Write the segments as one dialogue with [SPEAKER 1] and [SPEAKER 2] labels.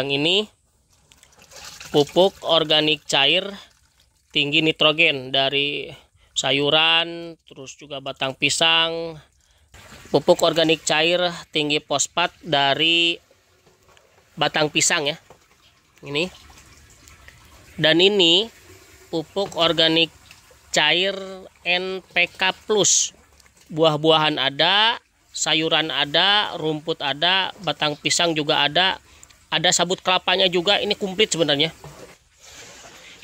[SPEAKER 1] yang ini pupuk organik cair tinggi nitrogen dari sayuran, terus juga batang pisang, pupuk organik cair tinggi fosfat dari batang pisang ya. Ini. Dan ini pupuk organik cair NPK plus. Buah-buahan ada, sayuran ada, rumput ada, batang pisang juga ada, ada sabut kelapanya juga ini komplit sebenarnya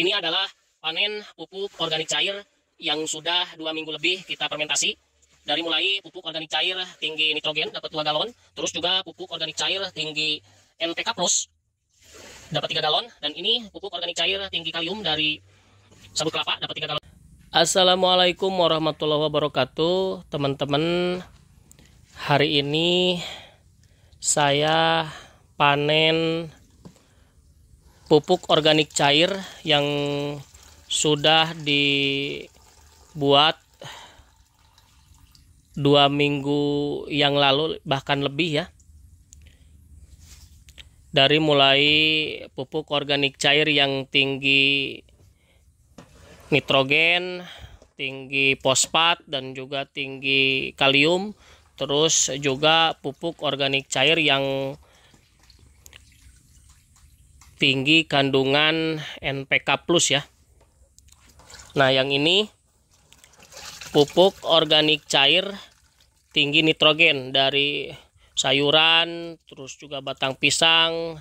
[SPEAKER 1] ini adalah panen pupuk organik cair yang sudah dua minggu lebih kita fermentasi dari mulai pupuk organik cair tinggi nitrogen dapat dua galon, terus juga pupuk organik cair tinggi NPK plus dapat tiga galon dan ini pupuk organik cair tinggi kalium dari sabut kelapa dapat tiga galon. Assalamualaikum warahmatullahi wabarakatuh, teman-teman. Hari ini saya panen pupuk organik cair yang sudah dibuat dua minggu yang lalu bahkan lebih ya dari mulai pupuk organik cair yang tinggi nitrogen tinggi fosfat dan juga tinggi kalium terus juga pupuk organik cair yang tinggi kandungan NPK plus ya nah yang ini pupuk organik cair tinggi nitrogen dari sayuran terus juga batang pisang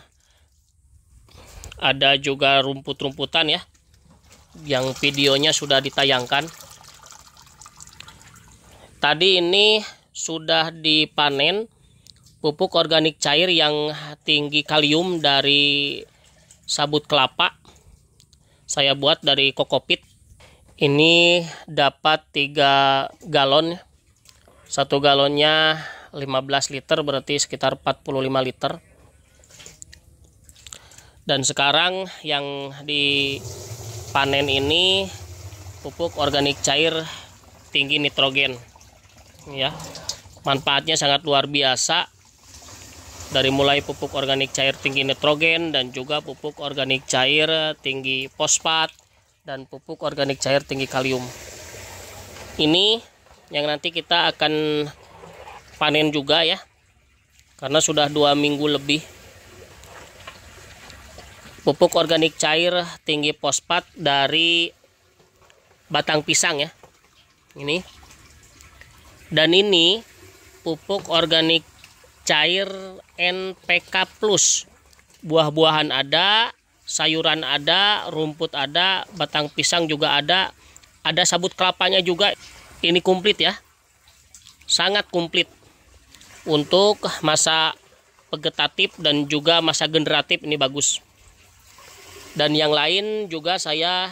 [SPEAKER 1] ada juga rumput-rumputan ya yang videonya sudah ditayangkan tadi ini sudah dipanen pupuk organik cair yang tinggi kalium dari sabut kelapa saya buat dari kokopit ini dapat 3 galon ya. satu galonnya 15 liter berarti sekitar 45 liter dan sekarang yang dipanen ini pupuk organik cair tinggi nitrogen ya manfaatnya sangat luar biasa dari mulai pupuk organik cair tinggi nitrogen dan juga pupuk organik cair tinggi fosfat dan pupuk organik cair tinggi kalium. Ini yang nanti kita akan panen juga ya, karena sudah dua minggu lebih. Pupuk organik cair tinggi fosfat dari batang pisang ya, ini. Dan ini pupuk organik cair NPK plus buah-buahan ada sayuran ada rumput ada batang pisang juga ada ada sabut kelapanya juga ini komplit ya sangat komplit untuk masa vegetatif dan juga masa generatif ini bagus dan yang lain juga saya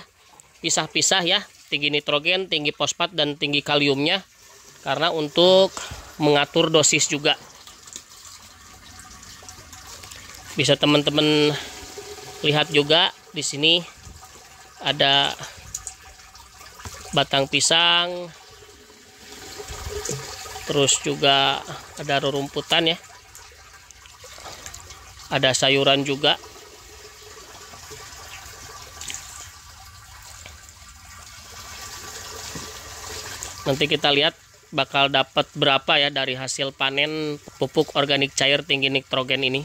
[SPEAKER 1] pisah-pisah ya tinggi nitrogen, tinggi fosfat dan tinggi kaliumnya karena untuk mengatur dosis juga bisa teman-teman lihat juga di sini ada batang pisang terus juga ada rumputan ya ada sayuran juga nanti kita lihat bakal dapat berapa ya dari hasil panen pupuk organik cair tinggi nitrogen ini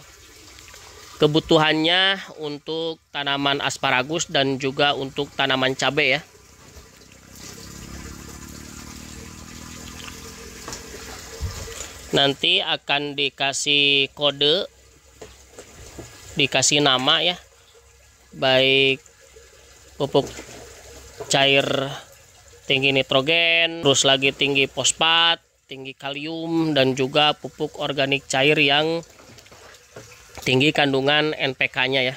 [SPEAKER 1] kebutuhannya untuk tanaman asparagus dan juga untuk tanaman cabai ya nanti akan dikasih kode dikasih nama ya baik pupuk cair tinggi nitrogen terus lagi tinggi fosfat tinggi kalium dan juga pupuk organik cair yang tinggi kandungan NPK-nya ya.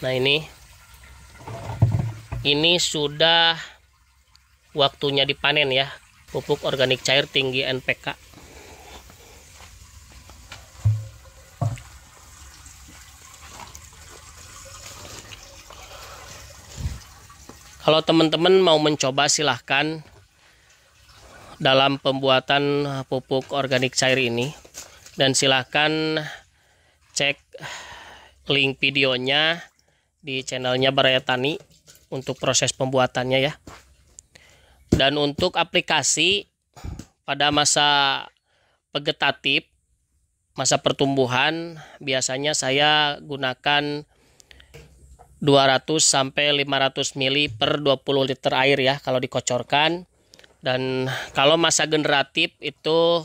[SPEAKER 1] Nah ini ini sudah waktunya dipanen ya pupuk organik cair tinggi NPK. Kalau teman-teman mau mencoba silahkan dalam pembuatan pupuk organik cair ini dan silahkan cek link videonya di channelnya Baraya Tani untuk proses pembuatannya ya dan untuk aplikasi pada masa vegetatif masa pertumbuhan biasanya saya gunakan 200 sampai 500 mili per 20 liter air ya kalau dikocorkan dan kalau masa generatif itu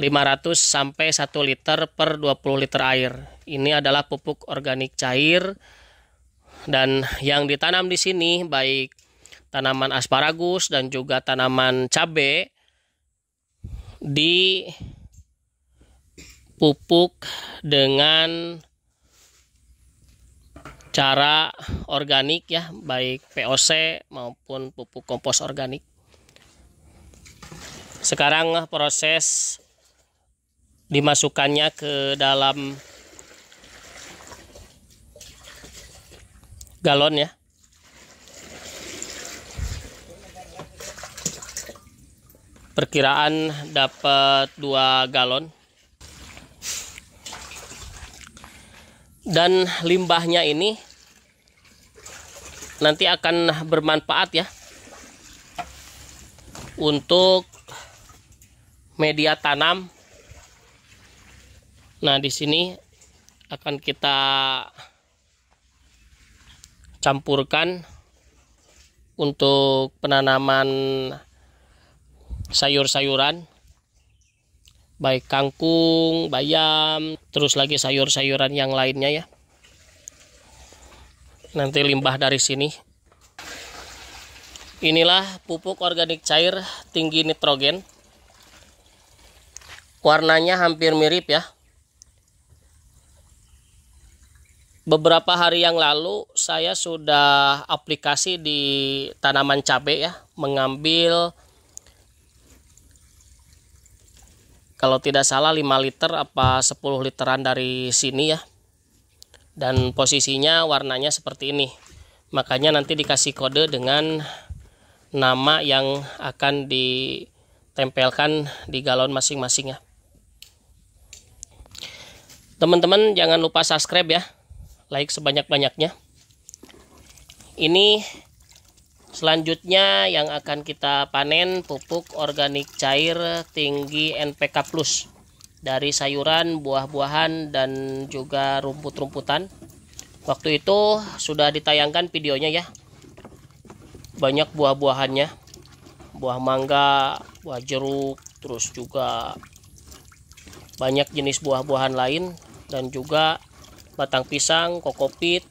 [SPEAKER 1] 500 sampai 1 liter per 20 liter air. Ini adalah pupuk organik cair dan yang ditanam di sini baik tanaman asparagus dan juga tanaman cabe di pupuk dengan cara organik ya baik POC maupun pupuk kompos organik sekarang proses dimasukkannya ke dalam galon ya perkiraan dapat dua galon dan limbahnya ini nanti akan bermanfaat ya untuk media tanam. Nah, di sini akan kita campurkan untuk penanaman sayur-sayuran baik kangkung, bayam, terus lagi sayur-sayuran yang lainnya ya. Nanti limbah dari sini. Inilah pupuk organik cair tinggi nitrogen warnanya hampir mirip ya beberapa hari yang lalu saya sudah aplikasi di tanaman cabai ya mengambil kalau tidak salah 5 liter apa 10 literan dari sini ya dan posisinya warnanya seperti ini makanya nanti dikasih kode dengan nama yang akan ditempelkan di galon masing-masing ya Teman-teman jangan lupa subscribe ya. Like sebanyak-banyaknya. Ini selanjutnya yang akan kita panen pupuk organik cair tinggi NPK plus dari sayuran, buah-buahan dan juga rumput-rumputan. Waktu itu sudah ditayangkan videonya ya. Banyak buah-buahannya. Buah mangga, buah jeruk, terus juga banyak jenis buah-buahan lain dan juga batang pisang, kokopit,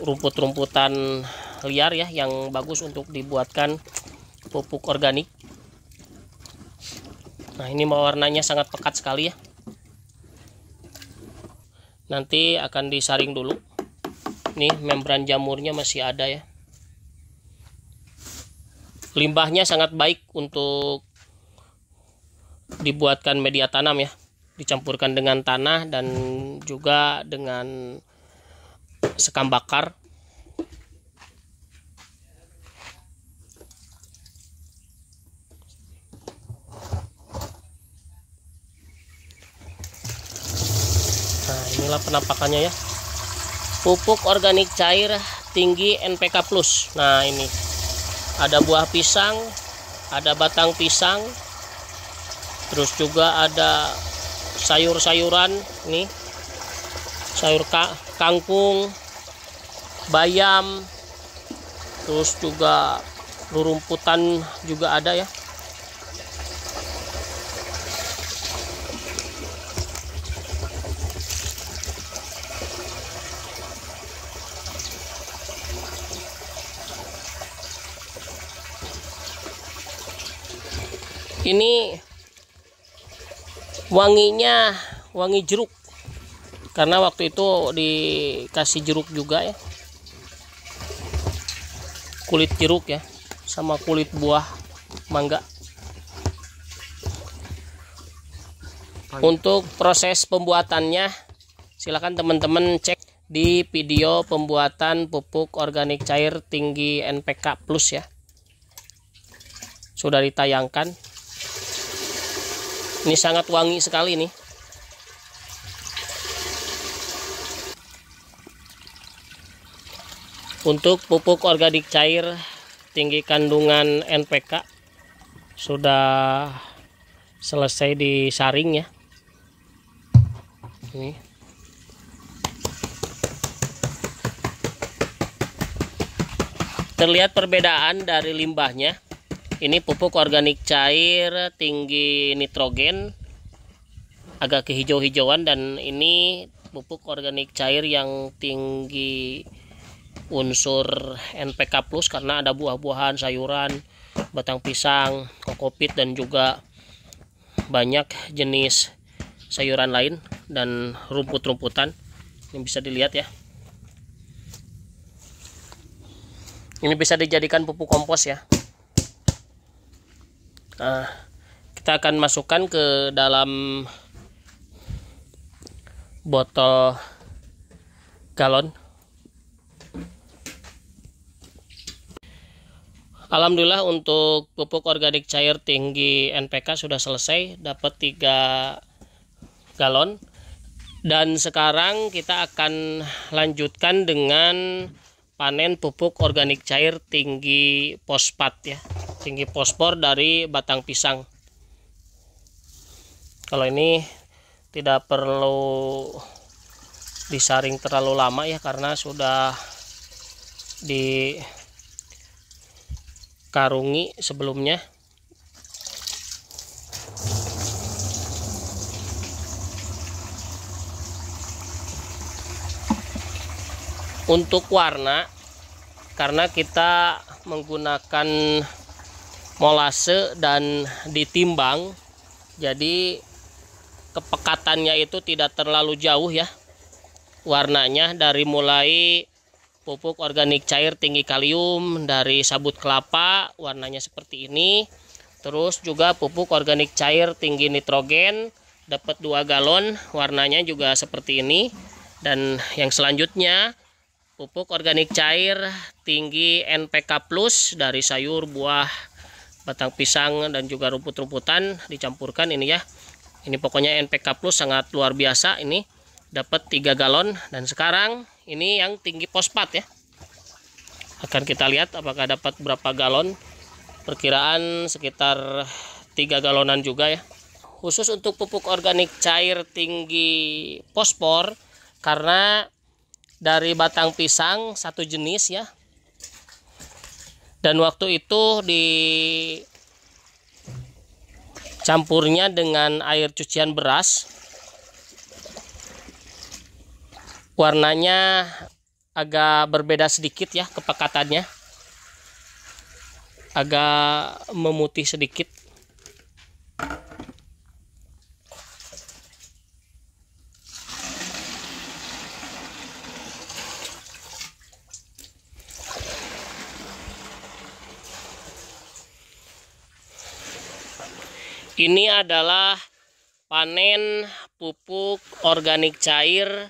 [SPEAKER 1] rumput-rumputan liar ya yang bagus untuk dibuatkan pupuk organik. Nah, ini warnanya sangat pekat sekali ya. Nanti akan disaring dulu. Nih membran jamurnya masih ada ya. Limbahnya sangat baik untuk dibuatkan media tanam ya dicampurkan dengan tanah dan juga dengan sekam bakar nah inilah penampakannya ya pupuk organik cair tinggi NPK plus nah ini ada buah pisang ada batang pisang terus juga ada sayur-sayuran nih sayur ka kangkung bayam terus juga rumputan juga ada ya ini wanginya wangi jeruk karena waktu itu dikasih jeruk juga ya kulit jeruk ya sama kulit buah mangga untuk proses pembuatannya silahkan teman-teman cek di video pembuatan pupuk organik cair tinggi NPK plus ya sudah ditayangkan ini sangat wangi sekali nih untuk pupuk organik cair tinggi kandungan NPK sudah selesai disaring ya ini terlihat perbedaan dari limbahnya ini pupuk organik cair tinggi nitrogen agak kehijau-hijauan dan ini pupuk organik cair yang tinggi unsur NPK plus karena ada buah-buahan, sayuran, batang pisang, kokopit dan juga banyak jenis sayuran lain dan rumput-rumputan Ini bisa dilihat ya. Ini bisa dijadikan pupuk kompos ya nah kita akan masukkan ke dalam botol galon Alhamdulillah untuk pupuk organik cair tinggi NPK sudah selesai dapat 3 galon dan sekarang kita akan lanjutkan dengan panen pupuk organik cair tinggi fosfat ya tinggi fosfor dari batang pisang kalau ini tidak perlu disaring terlalu lama ya karena sudah dikarungi sebelumnya untuk warna karena kita menggunakan molase dan ditimbang jadi kepekatannya itu tidak terlalu jauh ya warnanya dari mulai pupuk organik cair tinggi kalium dari sabut kelapa warnanya seperti ini terus juga pupuk organik cair tinggi nitrogen dapat dua galon warnanya juga seperti ini dan yang selanjutnya pupuk organik cair tinggi NPK plus dari sayur buah batang pisang dan juga rumput-rumputan dicampurkan ini ya ini pokoknya NPK plus sangat luar biasa ini dapat 3 galon dan sekarang ini yang tinggi pospat ya akan kita lihat apakah dapat berapa galon perkiraan sekitar 3 galonan juga ya khusus untuk pupuk organik cair tinggi fosfor karena dari batang pisang satu jenis ya dan waktu itu di campurnya dengan air cucian beras warnanya agak berbeda sedikit ya kepekatannya agak memutih sedikit Ini adalah panen pupuk organik cair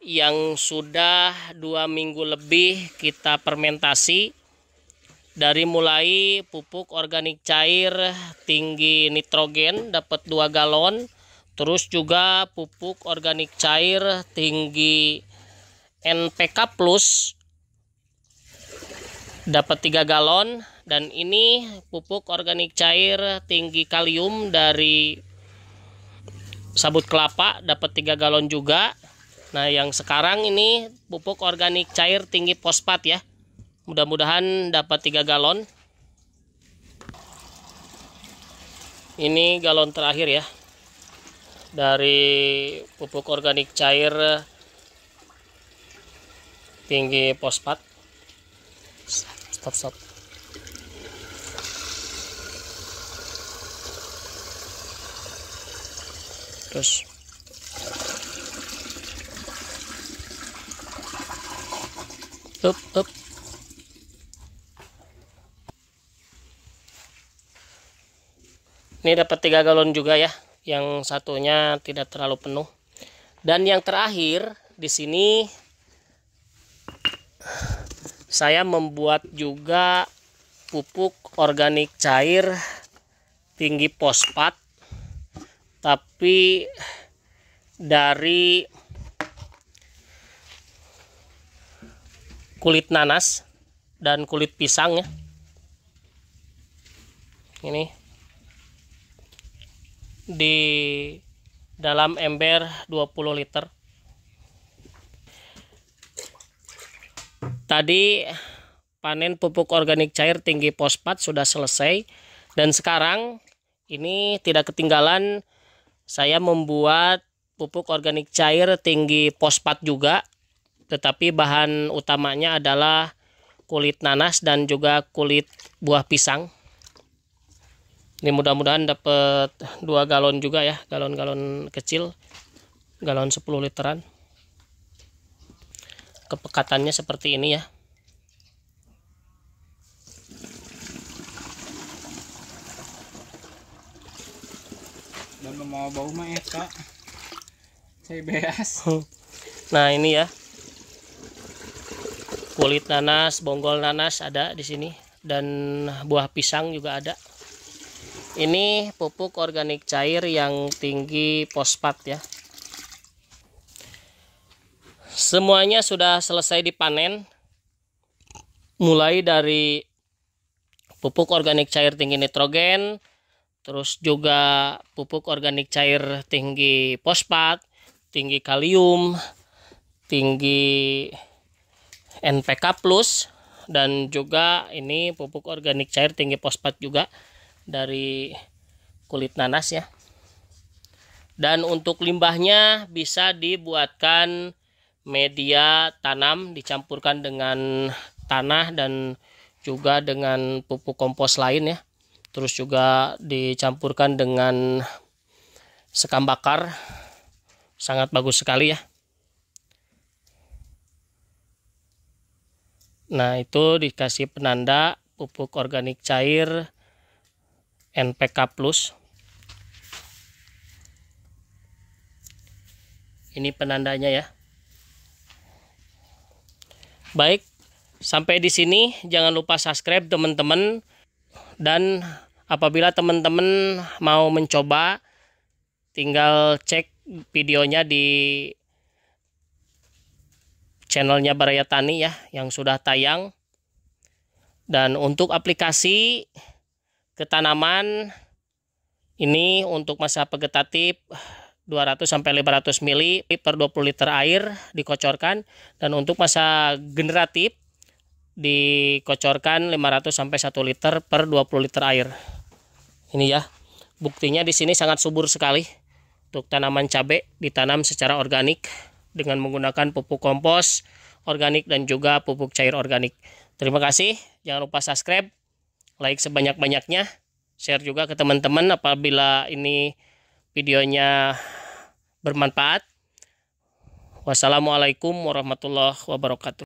[SPEAKER 1] yang sudah dua minggu lebih kita fermentasi dari mulai pupuk organik cair tinggi nitrogen dapat dua galon terus juga pupuk organik cair tinggi NPK plus dapat tiga galon dan ini pupuk organik cair tinggi kalium dari sabut kelapa dapat 3 galon juga nah yang sekarang ini pupuk organik cair tinggi fosfat ya mudah-mudahan dapat 3 galon ini galon terakhir ya dari pupuk organik cair tinggi fosfat stop stop up up ini dapat tiga galon juga ya yang satunya tidak terlalu penuh dan yang terakhir di sini saya membuat juga pupuk organik cair tinggi fosfat tapi dari kulit nanas dan kulit pisang ya ini di dalam ember 20 liter tadi panen pupuk organik cair tinggi pospat sudah selesai dan sekarang ini tidak ketinggalan saya membuat pupuk organik cair tinggi fosfat juga tetapi bahan utamanya adalah kulit nanas dan juga kulit buah pisang ini mudah-mudahan dapat dua galon juga ya galon-galon kecil galon 10 literan kepekatannya seperti ini ya mau bau mah ya, kak saya beas nah ini ya kulit nanas bonggol nanas ada di sini dan buah pisang juga ada ini pupuk organik cair yang tinggi fosfat ya semuanya sudah selesai dipanen mulai dari pupuk organik cair tinggi nitrogen terus juga pupuk organik cair tinggi fosfat, tinggi kalium, tinggi NPK plus dan juga ini pupuk organik cair tinggi fosfat juga dari kulit nanas ya. Dan untuk limbahnya bisa dibuatkan media tanam dicampurkan dengan tanah dan juga dengan pupuk kompos lain ya terus juga dicampurkan dengan sekam bakar sangat bagus sekali ya nah itu dikasih penanda pupuk organik cair NPK plus ini penandanya ya baik sampai di sini jangan lupa subscribe teman-teman dan apabila teman-teman mau mencoba tinggal cek videonya di channelnya Baraya Tani ya yang sudah tayang dan untuk aplikasi ketanaman ini untuk masa vegetatif 200 500 mili per 20 liter air dikocorkan dan untuk masa generatif dikocorkan 500 sampai 1 liter per 20 liter air. Ini ya. Buktinya di sini sangat subur sekali. Untuk tanaman cabai ditanam secara organik dengan menggunakan pupuk kompos organik dan juga pupuk cair organik. Terima kasih. Jangan lupa subscribe, like sebanyak-banyaknya, share juga ke teman-teman apabila ini videonya bermanfaat. Wassalamualaikum warahmatullahi wabarakatuh.